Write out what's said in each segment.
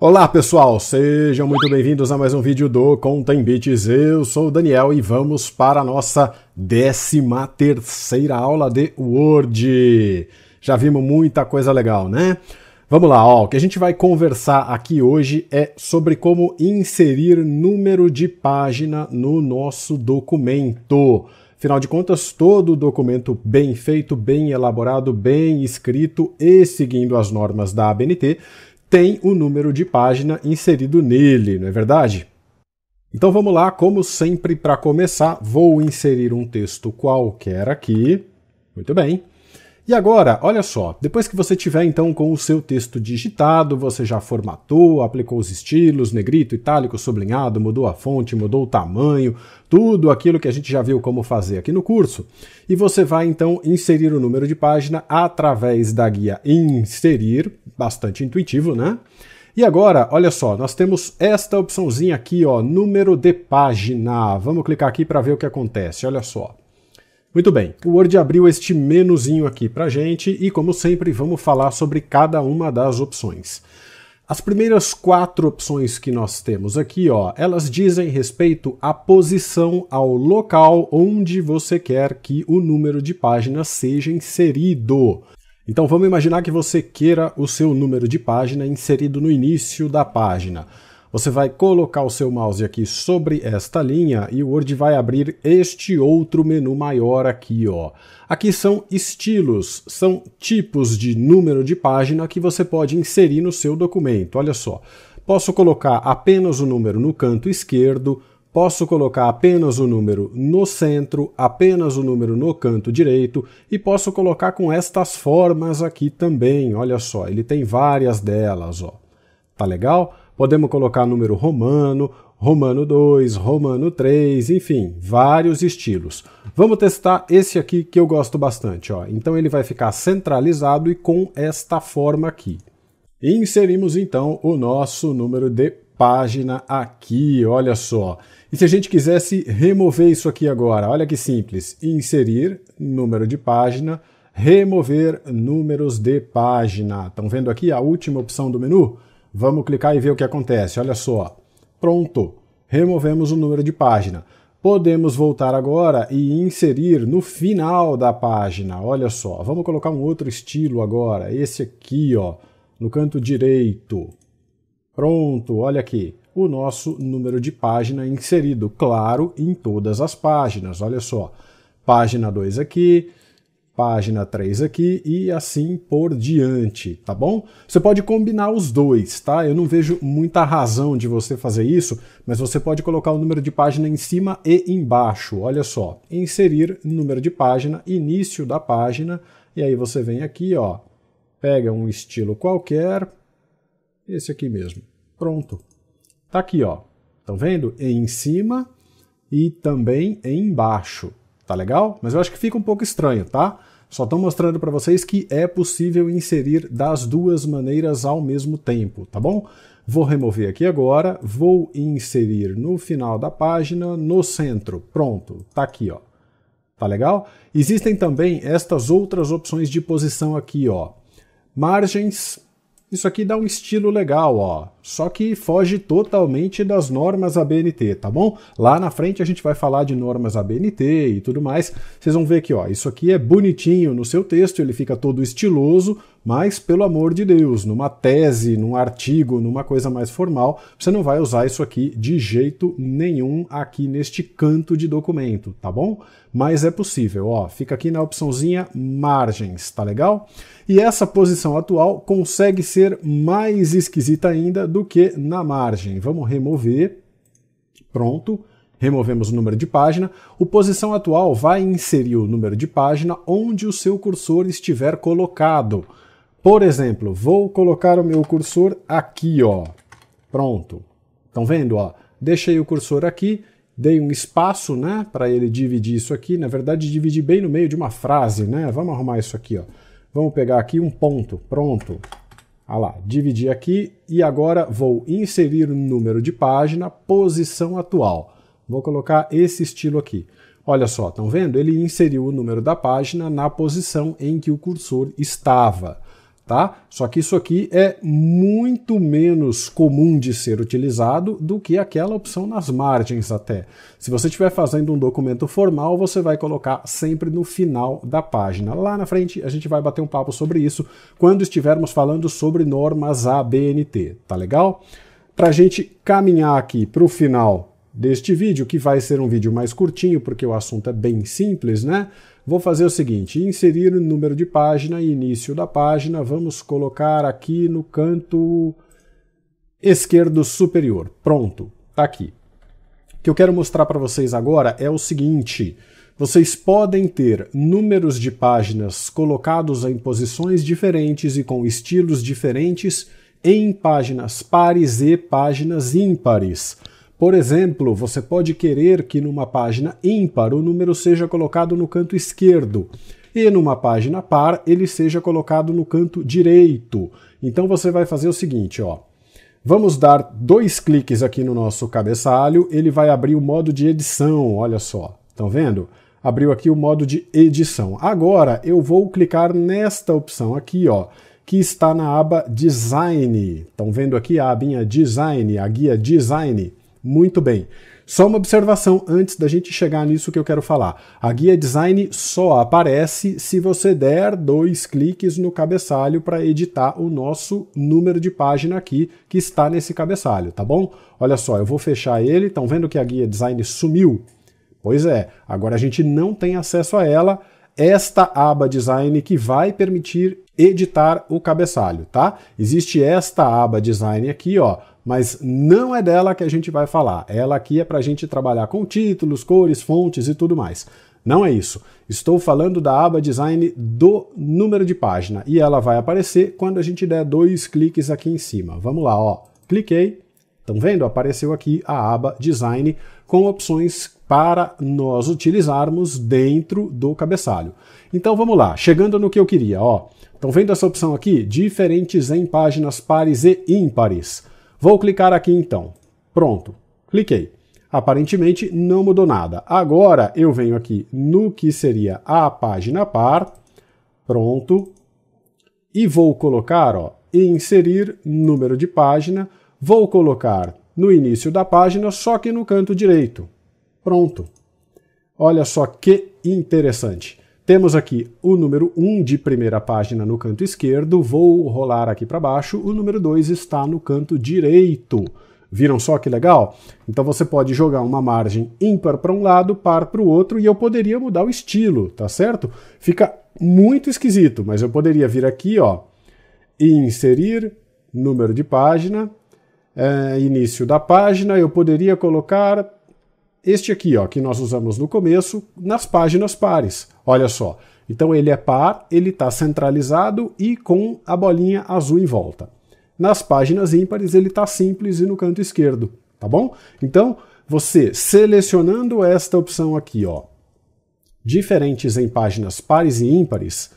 Olá pessoal, sejam muito bem-vindos a mais um vídeo do Contem Beats. Eu sou o Daniel e vamos para a nossa 13 terceira aula de Word. Já vimos muita coisa legal, né? Vamos lá, ó, o que a gente vai conversar aqui hoje é sobre como inserir número de página no nosso documento. Afinal de contas, todo documento bem feito, bem elaborado, bem escrito e seguindo as normas da ABNT tem o número de página inserido nele, não é verdade? Então vamos lá, como sempre, para começar, vou inserir um texto qualquer aqui. Muito bem. E agora, olha só, depois que você tiver então com o seu texto digitado, você já formatou, aplicou os estilos, negrito, itálico, sublinhado, mudou a fonte, mudou o tamanho, tudo aquilo que a gente já viu como fazer aqui no curso. E você vai então inserir o número de página através da guia inserir, bastante intuitivo, né? E agora, olha só, nós temos esta opçãozinha aqui, ó, número de página. Vamos clicar aqui para ver o que acontece. Olha só. Muito bem, o Word abriu este menuzinho aqui para gente e, como sempre, vamos falar sobre cada uma das opções. As primeiras quatro opções que nós temos aqui, ó, elas dizem respeito à posição, ao local onde você quer que o número de páginas seja inserido. Então vamos imaginar que você queira o seu número de página inserido no início da página. Você vai colocar o seu mouse aqui sobre esta linha e o Word vai abrir este outro menu maior aqui, ó. Aqui são estilos, são tipos de número de página que você pode inserir no seu documento. Olha só, posso colocar apenas o número no canto esquerdo, Posso colocar apenas o número no centro, apenas o número no canto direito e posso colocar com estas formas aqui também. Olha só, ele tem várias delas, ó. Tá legal? Podemos colocar número romano, romano 2, romano 3, enfim, vários estilos. Vamos testar esse aqui que eu gosto bastante. Ó. Então ele vai ficar centralizado e com esta forma aqui. Inserimos então o nosso número de página aqui, olha só. E se a gente quisesse remover isso aqui agora, olha que simples, inserir número de página, remover números de página. Estão vendo aqui a última opção do menu? Vamos clicar e ver o que acontece. Olha só. Pronto. Removemos o número de página. Podemos voltar agora e inserir no final da página. Olha só. Vamos colocar um outro estilo agora. Esse aqui, ó, no canto direito. Pronto, olha aqui. O nosso número de página inserido, claro, em todas as páginas. Olha só. Página 2 aqui, página 3 aqui e assim por diante, tá bom? Você pode combinar os dois, tá? Eu não vejo muita razão de você fazer isso, mas você pode colocar o número de página em cima e embaixo. Olha só, inserir número de página, início da página, e aí você vem aqui, ó, pega um estilo qualquer, esse aqui mesmo. Pronto. Tá aqui, ó. Estão vendo? Em cima e também embaixo. Tá legal? Mas eu acho que fica um pouco estranho, tá? Só estou mostrando para vocês que é possível inserir das duas maneiras ao mesmo tempo, tá bom? Vou remover aqui agora, vou inserir no final da página, no centro. Pronto, tá aqui, ó. Tá legal? Existem também estas outras opções de posição aqui, ó. Margens, isso aqui dá um estilo legal, ó. Só que foge totalmente das normas ABNT, tá bom? Lá na frente a gente vai falar de normas ABNT e tudo mais. Vocês vão ver que, ó, isso aqui é bonitinho no seu texto, ele fica todo estiloso, mas pelo amor de Deus, numa tese, num artigo, numa coisa mais formal, você não vai usar isso aqui de jeito nenhum aqui neste canto de documento, tá bom? Mas é possível, ó, fica aqui na opçãozinha margens, tá legal? E essa posição atual consegue ser mais esquisita ainda do que na margem. Vamos remover. Pronto removemos o número de página, o posição atual vai inserir o número de página onde o seu cursor estiver colocado. Por exemplo, vou colocar o meu cursor aqui, ó. Pronto. Estão vendo, ó? Deixei o cursor aqui, dei um espaço, né, para ele dividir isso aqui. Na verdade, dividi bem no meio de uma frase, né? Vamos arrumar isso aqui, ó. Vamos pegar aqui um ponto, pronto. Ah lá, dividi aqui e agora vou inserir o número de página, posição atual. Vou colocar esse estilo aqui. Olha só, estão vendo? Ele inseriu o número da página na posição em que o cursor estava tá? Só que isso aqui é muito menos comum de ser utilizado do que aquela opção nas margens até. Se você estiver fazendo um documento formal, você vai colocar sempre no final da página. Lá na frente a gente vai bater um papo sobre isso quando estivermos falando sobre normas ABNT, tá legal? Para a gente caminhar aqui para o final deste vídeo, que vai ser um vídeo mais curtinho porque o assunto é bem simples, né? Vou fazer o seguinte, inserir o número de página e início da página, vamos colocar aqui no canto esquerdo superior. Pronto, está aqui. O que eu quero mostrar para vocês agora é o seguinte, vocês podem ter números de páginas colocados em posições diferentes e com estilos diferentes em páginas pares e páginas ímpares. Por exemplo, você pode querer que numa página ímpar o número seja colocado no canto esquerdo e numa página par ele seja colocado no canto direito. Então você vai fazer o seguinte, ó. Vamos dar dois cliques aqui no nosso cabeçalho, ele vai abrir o modo de edição, olha só. Estão vendo? Abriu aqui o modo de edição. Agora eu vou clicar nesta opção aqui, ó, que está na aba Design. Estão vendo aqui a abinha Design, a guia Design? Muito bem. Só uma observação antes da gente chegar nisso que eu quero falar. A guia design só aparece se você der dois cliques no cabeçalho para editar o nosso número de página aqui que está nesse cabeçalho, tá bom? Olha só, eu vou fechar ele. Estão vendo que a guia design sumiu? Pois é, agora a gente não tem acesso a ela esta aba design que vai permitir editar o cabeçalho, tá? Existe esta aba design aqui, ó, mas não é dela que a gente vai falar. Ela aqui é para a gente trabalhar com títulos, cores, fontes e tudo mais. Não é isso. Estou falando da aba design do número de página e ela vai aparecer quando a gente der dois cliques aqui em cima. Vamos lá, ó. Cliquei, Estão vendo? Apareceu aqui a aba Design com opções para nós utilizarmos dentro do cabeçalho. Então vamos lá, chegando no que eu queria, ó. Estão vendo essa opção aqui? Diferentes em páginas pares e ímpares. Vou clicar aqui então. Pronto, cliquei. Aparentemente não mudou nada. Agora eu venho aqui no que seria a página par, pronto, e vou colocar, ó, inserir número de página, Vou colocar no início da página, só que no canto direito. Pronto. Olha só que interessante. Temos aqui o número 1 de primeira página no canto esquerdo, vou rolar aqui para baixo, o número 2 está no canto direito. Viram só que legal? Então você pode jogar uma margem ímpar para um lado, par para o outro, e eu poderia mudar o estilo, tá certo? Fica muito esquisito, mas eu poderia vir aqui, ó, e inserir número de página, é, início da página, eu poderia colocar este aqui, ó, que nós usamos no começo, nas páginas pares. Olha só. Então ele é par, ele está centralizado e com a bolinha azul em volta. Nas páginas ímpares ele está simples e no canto esquerdo, tá bom? Então você selecionando esta opção aqui, ó, diferentes em páginas pares e ímpares,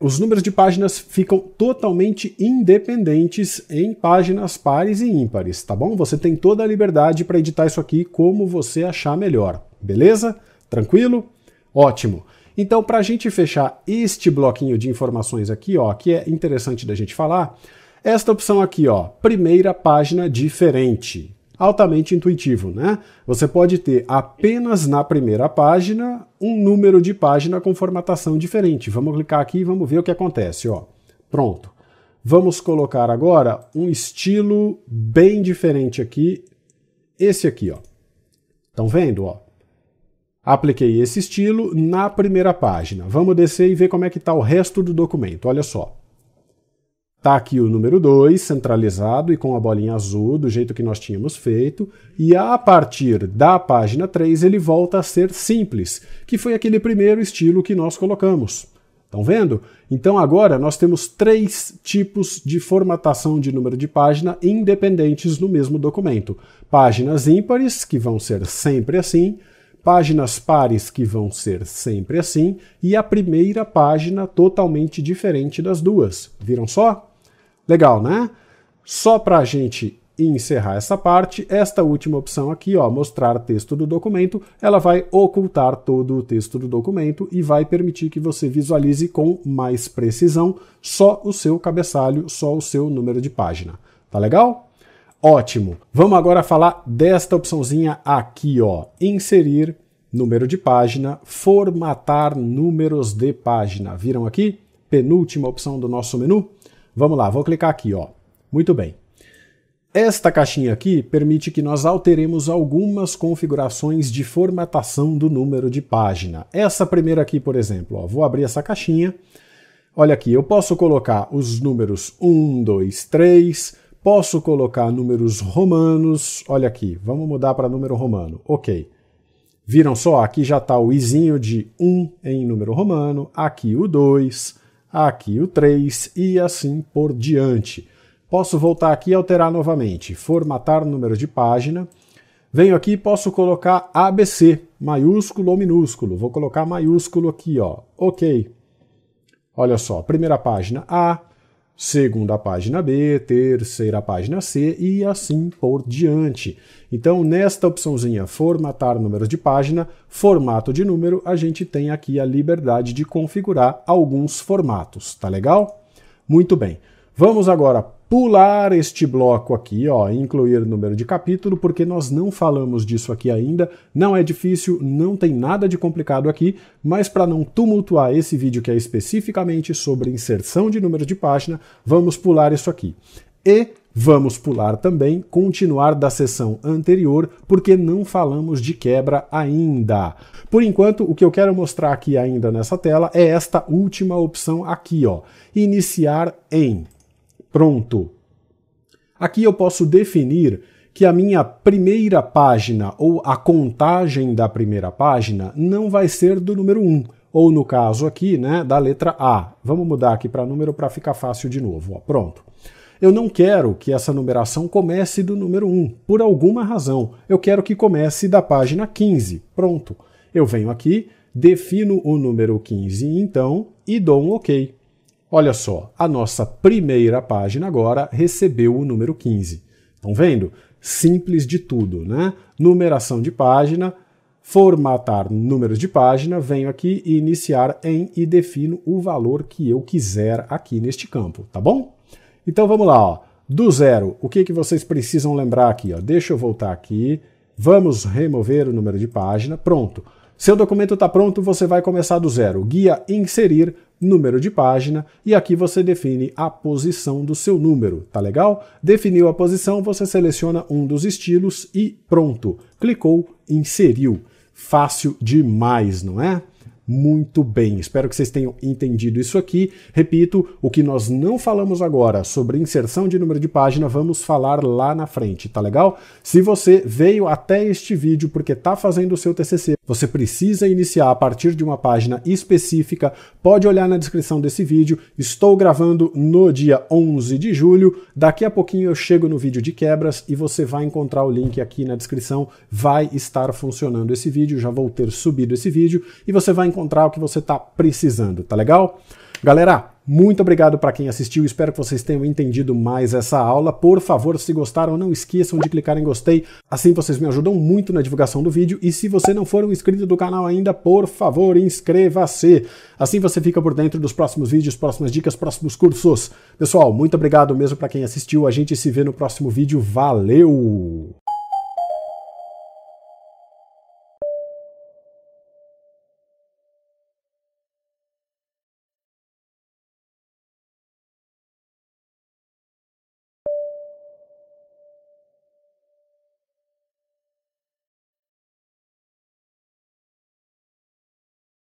os números de páginas ficam totalmente independentes em páginas pares e ímpares, tá bom? Você tem toda a liberdade para editar isso aqui como você achar melhor, beleza? Tranquilo? Ótimo! Então, para a gente fechar este bloquinho de informações aqui, ó, que é interessante da gente falar, esta opção aqui, ó, primeira página diferente, altamente intuitivo, né? Você pode ter apenas na primeira página um número de página com formatação diferente. Vamos clicar aqui e vamos ver o que acontece, ó. Pronto. Vamos colocar agora um estilo bem diferente aqui, esse aqui, ó. Estão vendo, ó? Apliquei esse estilo na primeira página. Vamos descer e ver como é que está o resto do documento. Olha só. Está aqui o número 2, centralizado e com a bolinha azul, do jeito que nós tínhamos feito, e a partir da página 3 ele volta a ser simples, que foi aquele primeiro estilo que nós colocamos. Estão vendo? Então agora nós temos três tipos de formatação de número de página independentes no mesmo documento. Páginas ímpares, que vão ser sempre assim, páginas pares que vão ser sempre assim e a primeira página totalmente diferente das duas. Viram só? Legal, né? Só para a gente encerrar essa parte, esta última opção aqui, ó, mostrar texto do documento, ela vai ocultar todo o texto do documento e vai permitir que você visualize com mais precisão só o seu cabeçalho, só o seu número de página. Tá legal? Ótimo. Vamos agora falar desta opçãozinha aqui, ó, inserir número de página, formatar números de página. Viram aqui? Penúltima opção do nosso menu. Vamos lá, vou clicar aqui, ó. Muito bem. Esta caixinha aqui permite que nós alteremos algumas configurações de formatação do número de página. Essa primeira aqui, por exemplo, ó, vou abrir essa caixinha. Olha aqui, eu posso colocar os números 1, 2, 3, Posso colocar números romanos. Olha aqui, vamos mudar para número romano. Ok. Viram só? Aqui já está o izinho de 1 em número romano, aqui o 2, aqui o 3 e assim por diante. Posso voltar aqui e alterar novamente. Formatar número de página. Venho aqui e posso colocar ABC, maiúsculo ou minúsculo. Vou colocar maiúsculo aqui, ó. Ok. Olha só, primeira página A, segunda página B, terceira página C e assim por diante. Então, nesta opçãozinha formatar números de página, formato de número, a gente tem aqui a liberdade de configurar alguns formatos, tá legal? Muito bem. Vamos agora pular este bloco aqui, ó, incluir número de capítulo, porque nós não falamos disso aqui ainda, não é difícil, não tem nada de complicado aqui, mas para não tumultuar esse vídeo que é especificamente sobre inserção de número de página, vamos pular isso aqui. E Vamos pular também, continuar da sessão anterior, porque não falamos de quebra ainda. Por enquanto, o que eu quero mostrar aqui ainda nessa tela é esta última opção aqui, ó, iniciar em pronto. Aqui eu posso definir que a minha primeira página ou a contagem da primeira página não vai ser do número 1, ou no caso aqui, né, da letra A. Vamos mudar aqui para número para ficar fácil de novo. Ó, pronto. Eu não quero que essa numeração comece do número 1, por alguma razão. Eu quero que comece da página 15. Pronto. Eu venho aqui, defino o número 15 então e dou um OK. Olha só, a nossa primeira página agora recebeu o número 15. Estão vendo? Simples de tudo, né? Numeração de página, formatar números de página, venho aqui e iniciar em e defino o valor que eu quiser aqui neste campo, tá bom? Então vamos lá, ó. do zero, o que, que vocês precisam lembrar aqui? Ó? Deixa eu voltar aqui, vamos remover o número de página, pronto. Seu documento está pronto, você vai começar do zero. Guia inserir, número de página, e aqui você define a posição do seu número, tá legal? Definiu a posição, você seleciona um dos estilos e pronto. Clicou, inseriu. Fácil demais, não é? muito bem. Espero que vocês tenham entendido isso aqui. Repito, o que nós não falamos agora sobre inserção de número de página, vamos falar lá na frente, tá legal? Se você veio até este vídeo porque está fazendo o seu TCC, você precisa iniciar a partir de uma página específica, pode olhar na descrição desse vídeo. Estou gravando no dia 11 de julho. Daqui a pouquinho eu chego no vídeo de quebras e você vai encontrar o link aqui na descrição. Vai estar funcionando esse vídeo, já vou ter subido esse vídeo e você vai encontrar encontrar o que você está precisando, tá legal? Galera, muito obrigado para quem assistiu, espero que vocês tenham entendido mais essa aula. Por favor, se gostaram, não esqueçam de clicar em gostei, assim vocês me ajudam muito na divulgação do vídeo. E se você não for um inscrito do canal ainda, por favor, inscreva-se. Assim você fica por dentro dos próximos vídeos, próximas dicas, próximos cursos. Pessoal, muito obrigado mesmo para quem assistiu, a gente se vê no próximo vídeo, valeu!